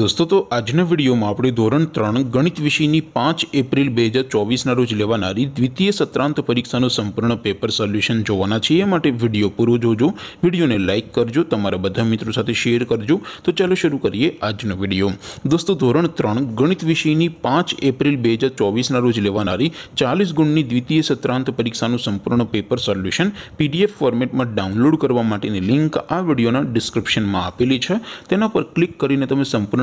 દોસ્તો તો આજનો વિડિયોમાં આપણે ધોરણ 3 ગણિત વિષયની 5 એપ્રિલ 2024 ના રોજ લેવાણારી દ્વિતીય સત્રાંત પરીક્ષાનો સંપૂર્ણ પેપર સોલ્યુશન જોવાનો છે એ માટે વિડિયો પૂરું જોજો વિડિયોને લાઈક કરજો તમારા બધા મિત્રો સાથે શેર કરજો તો ચાલો શરૂ કરીએ આજનો વિડિયો દોસ્તો ધોરણ 3 ગણિત વિષયની 5 એપ્રિલ 2024 ના રોજ લેવાણારી 40 ગુણની દ્વિતીય સત્રાંત પરીક્ષાનો સંપૂર્ણ પેપર સોલ્યુશન PDF ફોર્મેટમાં ડાઉનલોડ કરવા માટેની લિંક આ વિડિયોના ડિસ્ક્રિપ્શનમાં આપેલી છે તેના પર ક્લિક કરીને તમે સંપૂર્ણ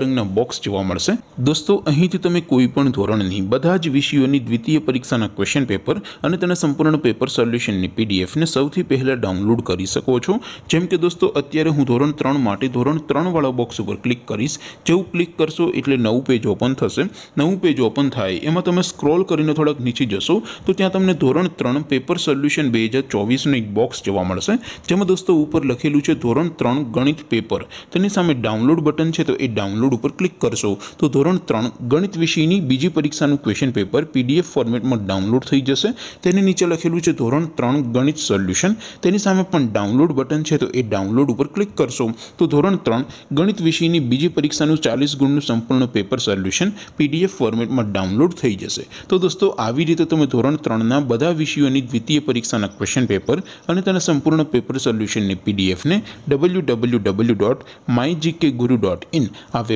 અંદર બોક્સ જોવા મળશે દોસ્તો અહીંથી તમે કોઈપણ ધોરણની બધા જ વિષયોની દ્વિતીય પરીક્ષાના ક્વેશ્ચન પેપર અને તેના સંપૂર્ણનો પેપર સોલ્યુશનની પીડીએફ ને સૌથી પહેલા ડાઉનલોડ કરી શકો છો જેમ કે દોસ્તો અત્યારે હું ધોરણ 3 માટે ધોરણ 3 વાળો બોક્સ ઉપર ક્લિક કરીશ જેઉ ક્લિક કરશો એટલે નવું પેજ ઓપન થશે નવું પેજ ઓપન થાય એમાં તમે સ્ક્રોલ કરીને થોડક નીચે જશો તો ત્યાં તમને ધોરણ 3 પેપર સોલ્યુશન 2024 નો એક બોક્સ જોવા મળશે જેમ દોસ્તો ઉપર લખેલું છે ધોરણ 3 ગણિત પેપર તેની સામે ડાઉનલોડ બટન છે તો એ ડાઉનલોડ ઉપર ક્લિક કરશું તો ધોરણ 3 ગણિત વિષયની બીજી પરીક્ષાનું ક્વેશ્ચન પેપર પીડીએફ ફોર્મેટમાં ડાઉનલોડ થઈ જશે તેની નીચે લખેલું છે ધોરણ 3 ગણિત સોલ્યુશન તેની સામે પણ ડાઉનલોડ બટન છે તો એ ડાઉનલોડ ઉપર ક્લિક કરશું તો ધોરણ 3 ગણિત વિષયની બીજી પરીક્ષાનું 40 ગુણનું સંપૂર્ણ પેપર સોલ્યુશન પીડીએફ ફોર્મેટમાં ડાઉનલોડ થઈ જશે તો દોસ્તો આવી રીતે તમે ધોરણ 3 ના બધા વિષયોની દ્વિતીય પરીક્ષાના ક્વેશ્ચન પેપર અને તેના સંપૂર્ણ પેપર સોલ્યુશન ને પીડીએફ ને www.mygkguru.in હવે